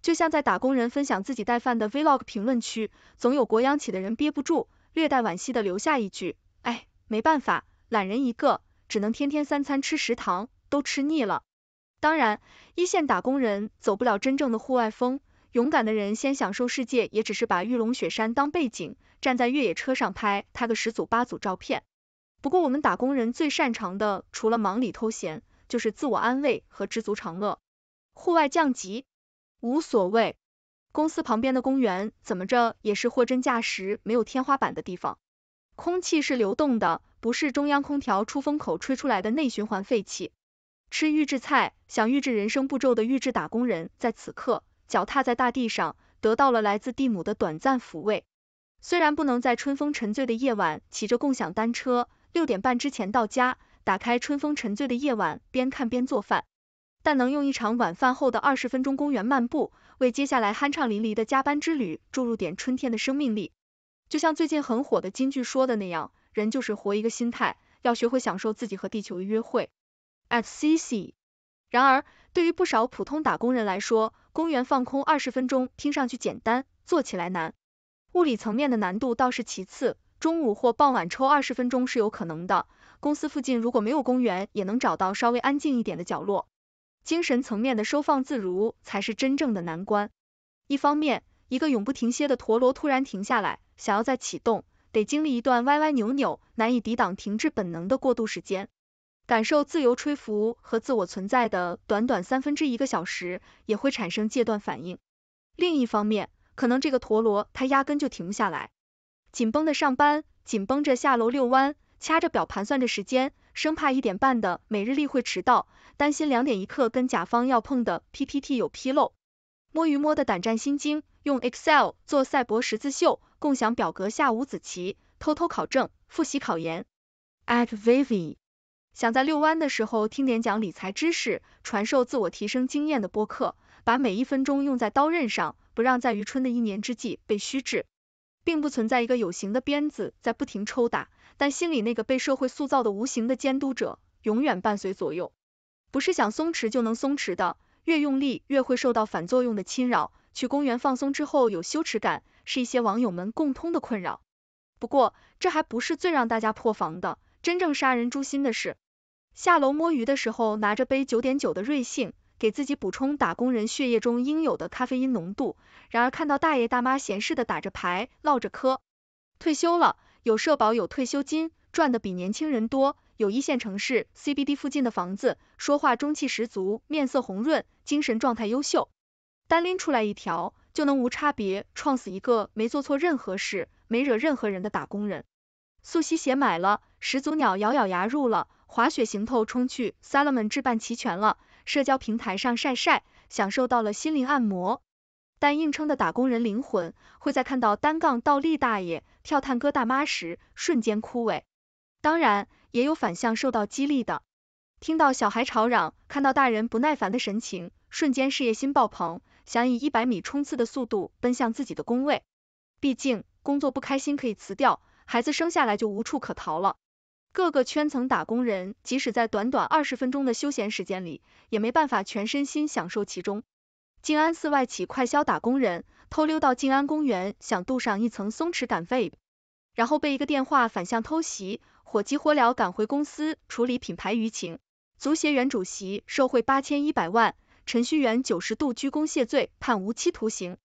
就像在打工人分享自己带饭的 vlog 评论区，总有国央企的人憋不住，略带惋惜的留下一句，哎。没办法，懒人一个，只能天天三餐吃食堂，都吃腻了。当然，一线打工人走不了真正的户外风，勇敢的人先享受世界，也只是把玉龙雪山当背景，站在越野车上拍他个十组八组照片。不过我们打工人最擅长的，除了忙里偷闲，就是自我安慰和知足常乐。户外降级无所谓，公司旁边的公园怎么着也是货真价实没有天花板的地方。空气是流动的，不是中央空调出风口吹出来的内循环废气。吃预制菜，想预制人生步骤的预制打工人，在此刻脚踏在大地上，得到了来自地母的短暂抚慰。虽然不能在春风沉醉的夜晚骑着共享单车，六点半之前到家，打开春风沉醉的夜晚边看边做饭，但能用一场晚饭后的二十分钟公园漫步，为接下来酣畅淋漓的加班之旅注入点春天的生命力。就像最近很火的金句说的那样，人就是活一个心态，要学会享受自己和地球的约会。at CC。然而，对于不少普通打工人来说，公园放空二十分钟听上去简单，做起来难。物理层面的难度倒是其次，中午或傍晚抽二十分钟是有可能的。公司附近如果没有公园，也能找到稍微安静一点的角落。精神层面的收放自如才是真正的难关。一方面，一个永不停歇的陀螺突然停下来，想要再启动，得经历一段歪歪扭扭、难以抵挡停滞本能的过渡时间。感受自由吹拂和自我存在的短短三分之一个小时，也会产生戒断反应。另一方面，可能这个陀螺它压根就停不下来。紧绷的上班，紧绷着下楼遛弯，掐着表盘算着时间，生怕一点半的每日例会迟到，担心两点一刻跟甲方要碰的 PPT 有纰漏。摸鱼摸得胆战心惊，用 Excel 做赛博十字绣，共享表格下五子棋，偷偷考证，复习考研。At v i v i 想在遛弯的时候听点讲理财知识、传授自我提升经验的播客，把每一分钟用在刀刃上，不让在愚春的一年之际被虚掷。并不存在一个有形的鞭子在不停抽打，但心里那个被社会塑造的无形的监督者，永远伴随左右。不是想松弛就能松弛的。越用力，越会受到反作用的侵扰。去公园放松之后有羞耻感，是一些网友们共通的困扰。不过，这还不是最让大家破防的，真正杀人诛心的是，下楼摸鱼的时候拿着杯九点九的瑞幸，给自己补充打工人血液中应有的咖啡因浓度。然而看到大爷大妈闲适的打着牌，唠着嗑，退休了，有社保，有退休金，赚的比年轻人多。有一线城市 CBD 附近的房子，说话中气十足，面色红润，精神状态优秀。单拎出来一条，就能无差别撞死一个没做错任何事，没惹任何人的打工人。素溪鞋买了，始祖鸟咬咬牙入了，滑雪行头冲去，Salomon 置办齐全了，社交平台上晒晒，享受到了心灵按摩。但硬撑的打工人灵魂，会在看到单杠倒立大爷、跳探戈大妈时，瞬间枯萎。当然。也有反向受到激励的，听到小孩吵嚷，看到大人不耐烦的神情，瞬间事业心爆棚，想以一百米冲刺的速度奔向自己的工位。毕竟工作不开心可以辞掉，孩子生下来就无处可逃了。各个圈层打工人，即使在短短二十分钟的休闲时间里，也没办法全身心享受其中。静安寺外企快消打工人偷溜到静安公园，想镀上一层松弛感 v a p e 然后被一个电话反向偷袭。火急火燎赶回公司处理品牌舆情。足协原主席受贿八千一百万，陈戌源九十度鞠躬谢罪，判无期徒刑。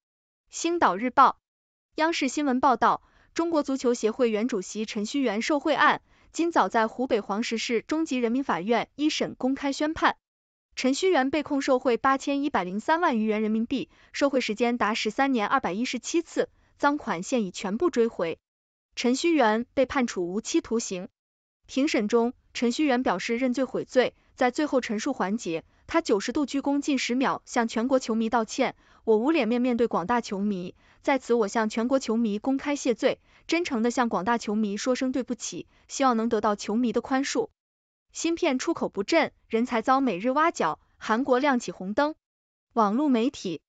星岛日报、央视新闻报道，中国足球协会原主席陈戌源受贿案，今早在湖北黄石市中级人民法院一审公开宣判，陈戌源被控受贿八千一百零三万余元人民币，受贿时间达十三年二百一十七次，赃款现已全部追回，陈戌源被判处无期徒刑。庭审中，陈旭员表示认罪悔罪。在最后陈述环节，他九十度鞠躬近十秒，向全国球迷道歉。我无脸面面对广大球迷，在此我向全国球迷公开谢罪，真诚地向广大球迷说声对不起，希望能得到球迷的宽恕。芯片出口不振，人才遭每日挖角，韩国亮起红灯。网络媒体，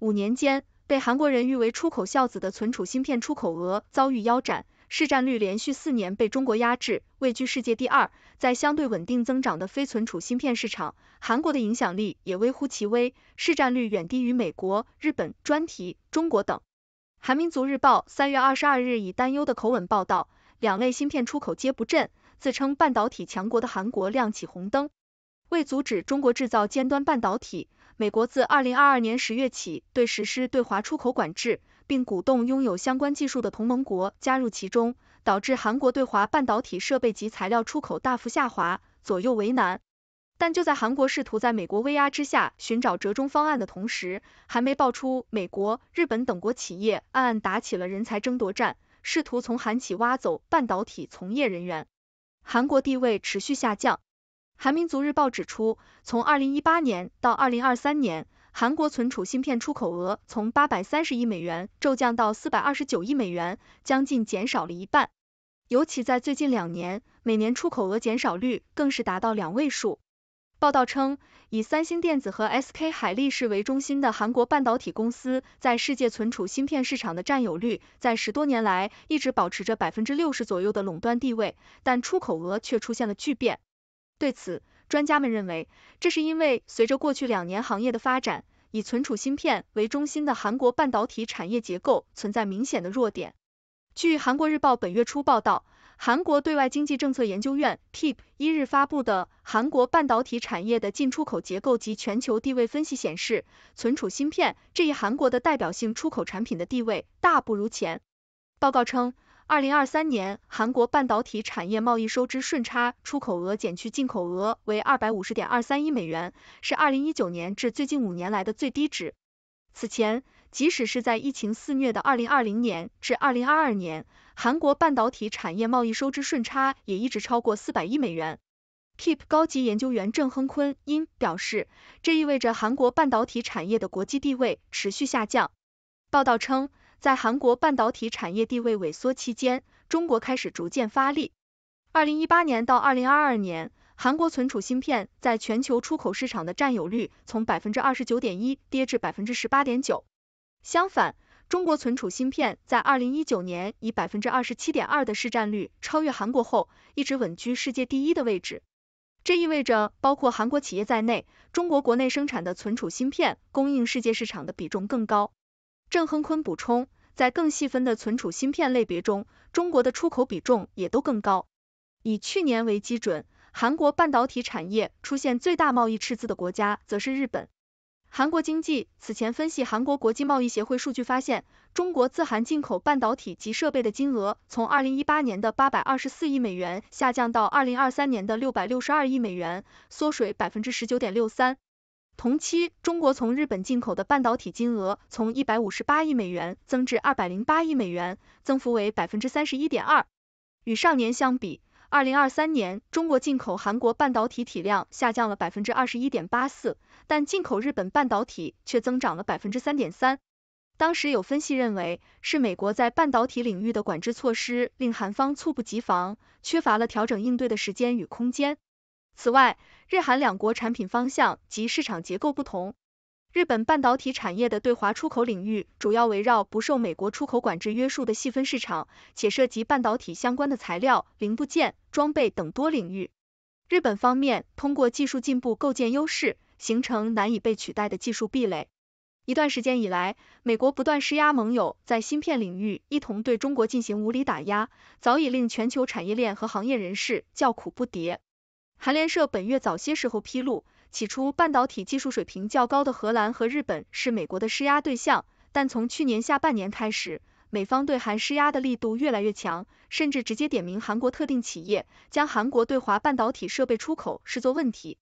五年间被韩国人誉为出口孝子的存储芯片出口额遭遇腰斩。市占率连续四年被中国压制，位居世界第二。在相对稳定增长的非存储芯片市场，韩国的影响力也微乎其微，市占率远低于美国、日本、专题、中国等。韩民族日报三月二十二日以担忧的口吻报道，两类芯片出口皆不振，自称半导体强国的韩国亮起红灯。为阻止中国制造尖端半导体，美国自二零二二年十月起对实施对华出口管制。并鼓动拥有相关技术的同盟国加入其中，导致韩国对华半导体设备及材料出口大幅下滑，左右为难。但就在韩国试图在美国威压之下寻找折中方案的同时，还没爆出美国、日本等国企业暗暗打起了人才争夺战，试图从韩企挖走半导体从业人员，韩国地位持续下降。韩民族日报指出，从二零一八年到二零二三年。韩国存储芯片出口额从八百三十亿美元骤降到四百二十九亿美元，将近减少了一半。尤其在最近两年，每年出口额减少率更是达到两位数。报道称，以三星电子和 SK 海力士为中心的韩国半导体公司在世界存储芯片市场的占有率，在十多年来一直保持着百分之六十左右的垄断地位，但出口额却出现了巨变。对此，专家们认为，这是因为随着过去两年行业的发展，以存储芯片为中心的韩国半导体产业结构存在明显的弱点。据韩国日报本月初报道，韩国对外经济政策研究院 p i p 一日发布的《韩国半导体产业的进出口结构及全球地位分析》显示，存储芯片这一韩国的代表性出口产品的地位大不如前。报告称，二零二三年，韩国半导体产业贸易收支顺差，出口额减去进口额为二百五十点二三亿美元，是二零一九年至最近五年来的最低值。此前，即使是在疫情肆虐的二零二零年至二零二二年，韩国半导体产业贸易收支顺差也一直超过四百亿美元。Keep 高级研究员郑亨坤因表示，这意味着韩国半导体产业的国际地位持续下降。报道称。在韩国半导体产业地位萎缩期间，中国开始逐渐发力。二零一八年到二零二二年，韩国存储芯片在全球出口市场的占有率从百分之二十九点一跌至百分之十八点九。相反，中国存储芯片在二零一九年以百分之二十七点二的市占率超越韩国后，一直稳居世界第一的位置。这意味着，包括韩国企业在内，中国国内生产的存储芯片供应世界市场的比重更高。郑亨坤补充，在更细分的存储芯片类别中，中国的出口比重也都更高。以去年为基准，韩国半导体产业出现最大贸易赤字的国家则是日本。韩国经济此前分析韩国国际贸易协会数据发现，中国自韩进口半导体及设备的金额从二零一八年的八百二十四亿美元下降到二零二三年的六百六十二亿美元，缩水百分之十九点六三。同期，中国从日本进口的半导体金额从一百五十八亿美元增至二百零八亿美元，增幅为百分之三十一点二。与上年相比，二零二三年中国进口韩国半导体体量下降了百分之二十一点八四，但进口日本半导体却增长了百分之三点三。当时有分析认为，是美国在半导体领域的管制措施令韩方猝不及防，缺乏了调整应对的时间与空间。此外，日韩两国产品方向及市场结构不同。日本半导体产业的对华出口领域主要围绕不受美国出口管制约束的细分市场，且涉及半导体相关的材料、零部件、装备等多领域。日本方面通过技术进步构建优势，形成难以被取代的技术壁垒。一段时间以来，美国不断施压盟友在芯片领域一同对中国进行无理打压，早已令全球产业链和行业人士叫苦不迭。韩联社本月早些时候披露，起初半导体技术水平较高的荷兰和日本是美国的施压对象，但从去年下半年开始，美方对韩施压的力度越来越强，甚至直接点名韩国特定企业，将韩国对华半导体设备出口视作问题。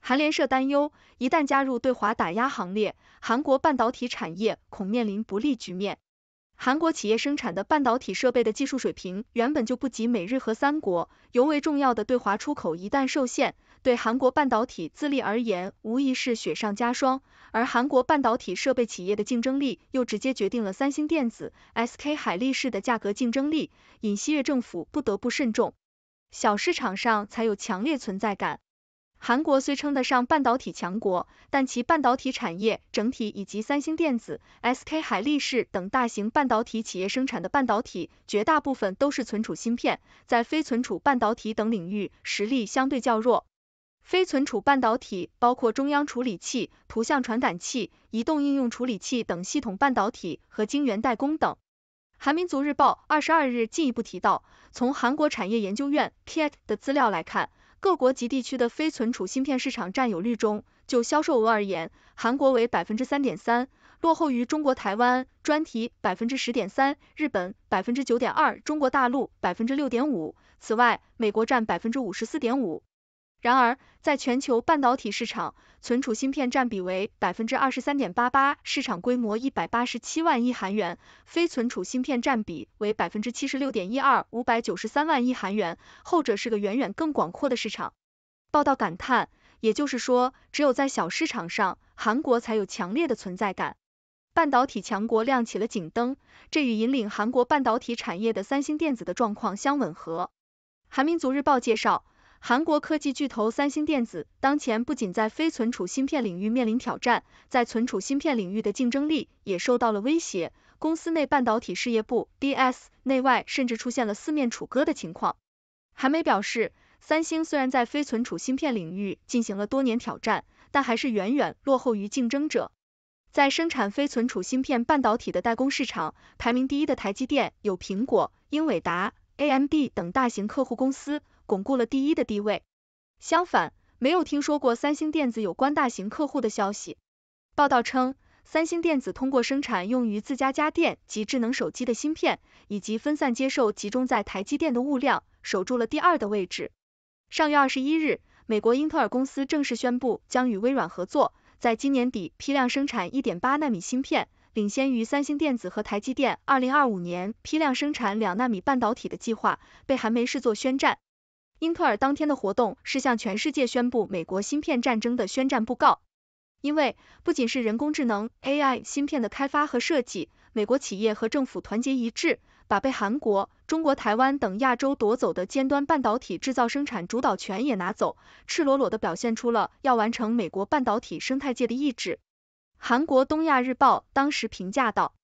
韩联社担忧，一旦加入对华打压行列，韩国半导体产业恐面临不利局面。韩国企业生产的半导体设备的技术水平原本就不及美日和三国，尤为重要的对华出口一旦受限，对韩国半导体自立而言无疑是雪上加霜。而韩国半导体设备企业的竞争力又直接决定了三星电子、SK 海力士的价格竞争力，尹锡悦政府不得不慎重。小市场上才有强烈存在感。韩国虽称得上半导体强国，但其半导体产业整体以及三星电子、SK 海力士等大型半导体企业生产的半导体绝大部分都是存储芯片，在非存储半导体等领域实力相对较弱。非存储半导体包括中央处理器、图像传感器、移动应用处理器等系统半导体和晶圆代工等。韩民族日报二十二日进一步提到，从韩国产业研究院 k i t 的资料来看。各国及地区的非存储芯片市场占有率中，就销售额而言，韩国为百分之三点三，落后于中国台湾专题百分之十点三，日本百分之九点二，中国大陆百分之六点五。此外，美国占百分之五十四点五。然而，在全球半导体市场，存储芯片占比为百分之二十三点八八，市场规模一百八十七万亿韩元；非存储芯片占比为百分之七十六点一二，五百九十三万亿韩元。后者是个远远更广阔的市场。报道感叹，也就是说，只有在小市场上，韩国才有强烈的存在感。半导体强国亮起了警灯，这与引领韩国半导体产业的三星电子的状况相吻合。韩民族日报介绍。韩国科技巨头三星电子当前不仅在非存储芯片领域面临挑战，在存储芯片领域的竞争力也受到了威胁。公司内半导体事业部 DS 内外甚至出现了四面楚歌的情况。韩媒表示，三星虽然在非存储芯片领域进行了多年挑战，但还是远远落后于竞争者。在生产非存储芯片半导体的代工市场，排名第一的台积电有苹果、英伟达、AMD 等大型客户公司。巩固了第一的地位，相反，没有听说过三星电子有关大型客户的消息。报道称，三星电子通过生产用于自家家电及智能手机的芯片，以及分散接受集中在台积电的物量，守住了第二的位置。上月二十一日，美国英特尔公司正式宣布将与微软合作，在今年底批量生产一点八纳米芯片，领先于三星电子和台积电。二零二五年批量生产两纳米半导体的计划被韩媒视作宣战。英特尔当天的活动是向全世界宣布美国芯片战争的宣战布告，因为不仅是人工智能 AI 芯片的开发和设计，美国企业和政府团结一致，把被韩国、中国台湾等亚洲夺走的尖端半导体制造生产主导权也拿走，赤裸裸的表现出了要完成美国半导体生态界的意志。韩国《东亚日报》当时评价道，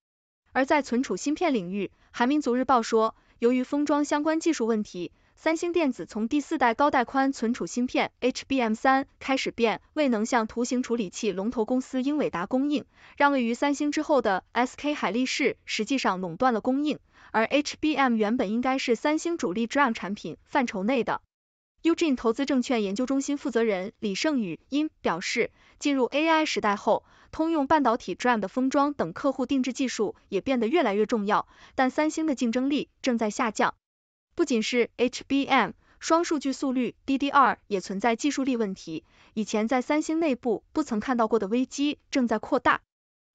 而在存储芯片领域，《韩民族日报》说，由于封装相关技术问题。三星电子从第四代高带宽存储芯片 HBM 三开始变未能向图形处理器龙头公司英伟达供应，让位于三星之后的 SK 海力士实际上垄断了供应，而 HBM 原本应该是三星主力 DRAM 产品范畴内的。Eugene 投资证券研究中心负责人李胜宇因表示，进入 AI 时代后，通用半导体 DRAM 的封装等客户定制技术也变得越来越重要，但三星的竞争力正在下降。不仅是 HBM 双数据速率 DDR，也存在技术力问题。以前在三星内部不曾看到过的危机正在扩大。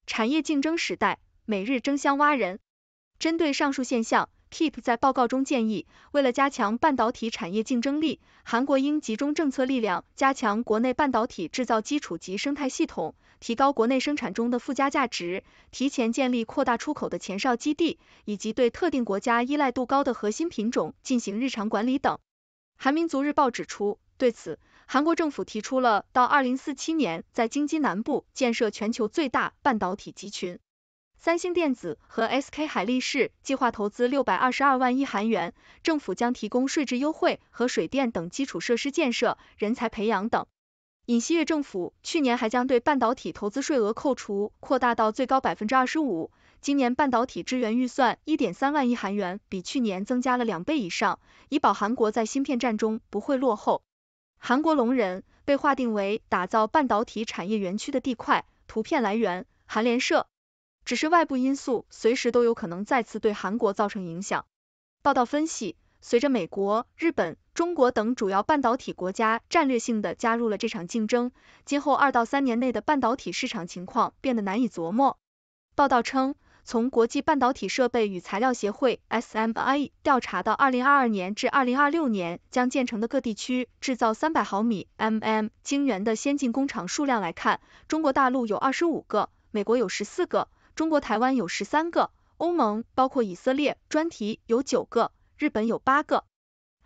产业竞争时代，每日争相挖人。针对上述现象，Keep 在报告中建议，为了加强半导体产业竞争力，韩国应集中政策力量，加强国内半导体制造基础及生态系统。提高国内生产中的附加价值，提前建立扩大出口的前哨基地，以及对特定国家依赖度高的核心品种进行日常管理等。韩民族日报指出，对此，韩国政府提出了到二零四七年在京畿南部建设全球最大半导体集群。三星电子和 SK 海力士计划投资六百二十二万亿韩元，政府将提供税制优惠和水电等基础设施建设、人才培养等。尹锡悦政府去年还将对半导体投资税额扣除扩大到最高百分之二十五，今年半导体支援预算一点三万亿韩元，比去年增加了两倍以上，以保韩国在芯片战中不会落后。韩国龙仁被划定为打造半导体产业园区的地块。图片来源：韩联社。只是外部因素随时都有可能再次对韩国造成影响。报道分析，随着美国、日本。中国等主要半导体国家战略性的加入了这场竞争，今后二到三年内的半导体市场情况变得难以琢磨。报道称，从国际半导体设备与材料协会 （SMI） 调查到，二零二二年至二零二六年将建成的各地区制造三百毫米 mm 晶圆的先进工厂数量来看，中国大陆有二十五个，美国有十四个，中国台湾有十三个，欧盟包括以色列专题有九个，日本有八个。